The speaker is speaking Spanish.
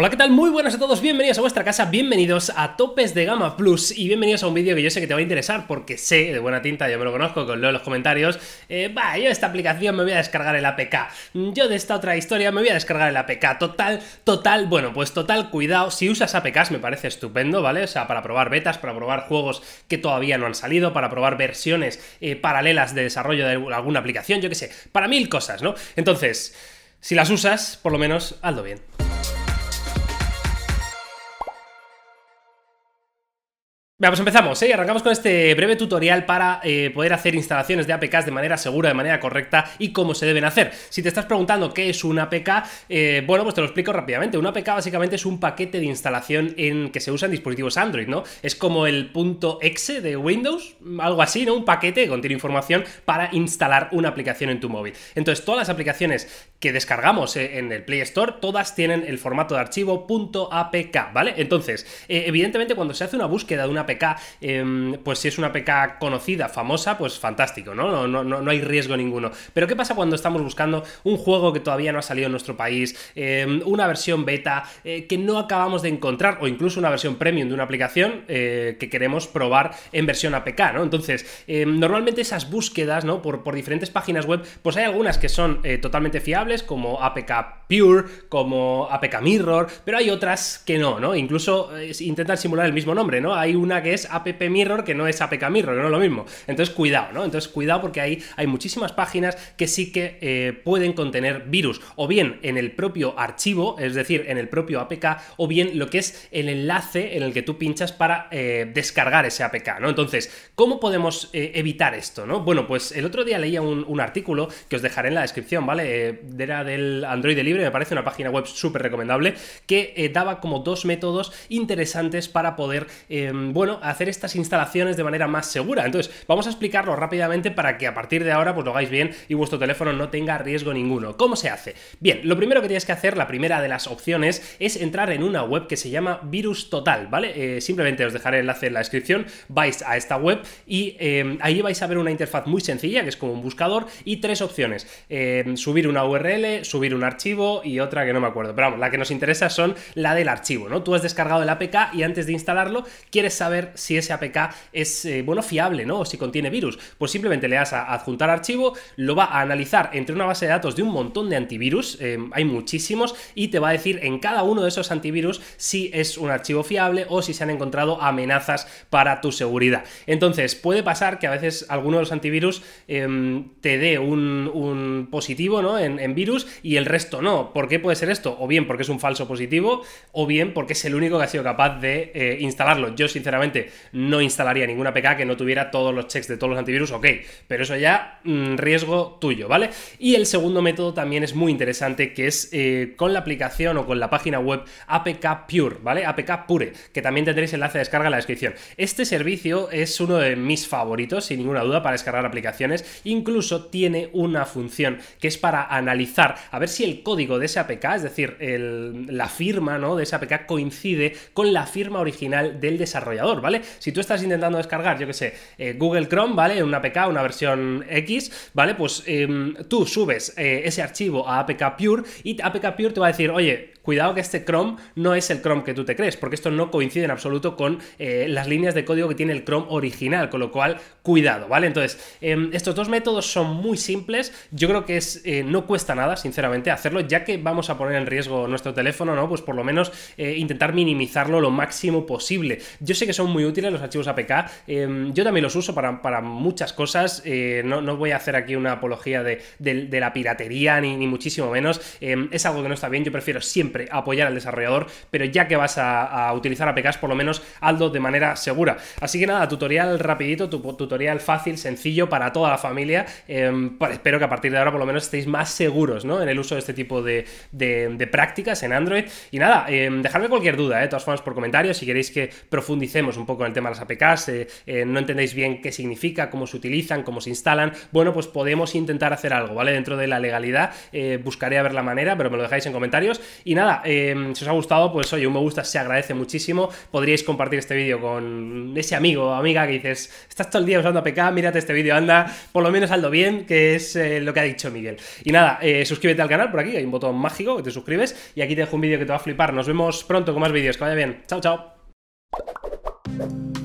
Hola, ¿qué tal? Muy buenas a todos, bienvenidos a vuestra casa, bienvenidos a Topes de Gama Plus y bienvenidos a un vídeo que yo sé que te va a interesar porque sé, de buena tinta, yo me lo conozco, que os leo en los comentarios, eh, yo de esta aplicación me voy a descargar el APK, yo de esta otra historia me voy a descargar el APK, total, total, bueno, pues total, cuidado, si usas APKs me parece estupendo, ¿vale? O sea, para probar betas, para probar juegos que todavía no han salido, para probar versiones eh, paralelas de desarrollo de alguna aplicación, yo qué sé, para mil cosas, ¿no? Entonces, si las usas, por lo menos, hazlo bien. Vamos, pues empezamos, ¿eh? arrancamos con este breve tutorial para eh, poder hacer instalaciones de APKs de manera segura, de manera correcta y cómo se deben hacer. Si te estás preguntando qué es un APK, eh, bueno, pues te lo explico rápidamente. Un APK básicamente es un paquete de instalación en que se usa en dispositivos Android, ¿no? Es como el punto .exe de Windows, algo así, ¿no? Un paquete que contiene información para instalar una aplicación en tu móvil. Entonces, todas las aplicaciones que descargamos eh, en el Play Store, todas tienen el formato de archivo .apk, ¿vale? Entonces, evidentemente cuando se hace una búsqueda de una APK, em, pues si es una APK conocida, famosa, pues fantástico, ¿no? No, ¿no? no, hay riesgo ninguno. Pero ¿qué pasa cuando estamos buscando un juego que todavía no ha salido en nuestro país, em, una versión beta eh, que no acabamos de encontrar, o incluso una versión premium de una aplicación eh, que queremos probar en versión APK, ¿no? Entonces, em, normalmente esas búsquedas, ¿no? Por, por diferentes páginas web, pues hay algunas que son eh, totalmente fiables, como APK Pure, como APK Mirror, pero hay otras que no, ¿no? Incluso intentan simular el mismo nombre, ¿no? Hay una que es app mirror, que no es apk mirror, que no es lo mismo. Entonces, cuidado, ¿no? Entonces, cuidado porque ahí hay muchísimas páginas que sí que eh, pueden contener virus, o bien en el propio archivo, es decir, en el propio apk, o bien lo que es el enlace en el que tú pinchas para eh, descargar ese apk, ¿no? Entonces, ¿cómo podemos eh, evitar esto, ¿no? Bueno, pues el otro día leía un, artículo que os dejaré en la descripción, ¿vale? era del Android Libre, me parece una página web súper recomendable, que daba como dos métodos interesantes para poder, em, bueno, hacer estas instalaciones de manera más segura. Entonces, vamos a explicarlo rápidamente para que a partir de ahora pues lo hagáis bien y vuestro teléfono no tenga riesgo ninguno. ¿Cómo se hace? Bien, lo primero que tienes que hacer, la primera de las opciones, es entrar en una web que se llama Virus Total, ¿vale? Eh, simplemente os dejaré el enlace en la descripción, vais a esta web y eh, ahí vais a ver una interfaz muy sencilla, que es como un buscador, y tres opciones. Eh, subir una URL, subir un archivo y otra que no me acuerdo. Pero vamos, la que nos interesa son la del archivo, ¿no? Tú has descargado el APK y antes de instalarlo quieres saber si ese APK es, eh, bueno, fiable, ¿no? O si contiene virus. Pues simplemente le das a adjuntar archivo, lo va a analizar entre una base de datos de un montón de antivirus, eh, hay muchísimos, y te va a decir en cada uno de esos antivirus si es un archivo fiable o si se han encontrado amenazas para tu seguridad. Entonces, puede pasar que a veces alguno de los antivirus em, te dé un, positivo, ¿no? En, virus y el resto no. ¿Por qué puede ser esto? O bien porque es un falso positivo, o bien porque es el único que ha sido capaz de eh, instalarlo. Yo, sinceramente, no instalaría ninguna APK que no tuviera todos los checks de todos los antivirus, ok, pero eso ya mm, riesgo tuyo, ¿vale? Y el segundo método también es muy interesante, que es eh, con la aplicación o con la página web APK Pure, ¿vale? APK Pure, que también tendréis enlace de descarga en la descripción. Este servicio es uno de mis favoritos, sin ninguna duda, para descargar aplicaciones. Incluso tiene una función que es para analizar, a ver si el código de ese APK, es decir, la firma ¿no? de ese APK coincide con la firma original del desarrollador ¿vale? Si tú estás intentando descargar, yo que sé, eh, Google Chrome, ¿vale? Una APK, una versión X, ¿vale? Pues em, tú subes eh, ese archivo a APK Pure y APK Pure te va a decir, oye, cuidado que este Chrome no es el Chrome que tú te crees, porque esto no coincide en absoluto con eh, las líneas de código que tiene el Chrome original, con lo cual, cuidado, ¿vale? Entonces, em, estos dos métodos son muy simples, yo creo que es, no cuesta nada, sinceramente, hacerlo, ya que vamos a poner en riesgo nuestro teléfono, ¿no? Pues por lo menos intentar minimizarlo lo máximo posible. Yo sé que son muy útiles los archivos APK. Em, yo también los uso para, muchas cosas. Eh, no, no, voy a hacer aquí una apología de, la piratería, ni, muchísimo menos. Em, es algo que no está bien. Yo prefiero siempre apoyar al desarrollador, pero ya que vas a, a utilizar APKs, por lo menos hazlo de manera segura. Así que nada, tutorial rapidito, tutorial fácil, sencillo para toda la familia. Em, pues espero que a partir de ahora por lo menos estéis más seguros en el uso de este tipo de, de prácticas en Android. Y nada, dejadme cualquier duda, ¿eh? de todas formas, por comentarios, si queréis que profundicemos un poco en el tema de las APKs, eh, eh, no entendéis bien qué significa, cómo se utilizan, cómo se instalan, bueno, pues podemos intentar hacer algo, ¿vale? Dentro de la legalidad, eh, buscaré a ver la manera, pero me lo dejáis en comentarios. Y nada, si os ha gustado, pues oye, un me gusta se agradece muchísimo. Podríais compartir este vídeo con ese amigo o amiga que dices, estás todo el día usando APK, mírate este vídeo, anda, por lo menos saldo bien, que es lo que ha dicho Miguel. Y nada, suscríbete al canal, por aquí hay un botón mágico que te suscribes y aquí te dejo un vídeo que te va a flipar. Nos vemos pronto con más vídeos, que vaya bien. Chao, chao. Thank you.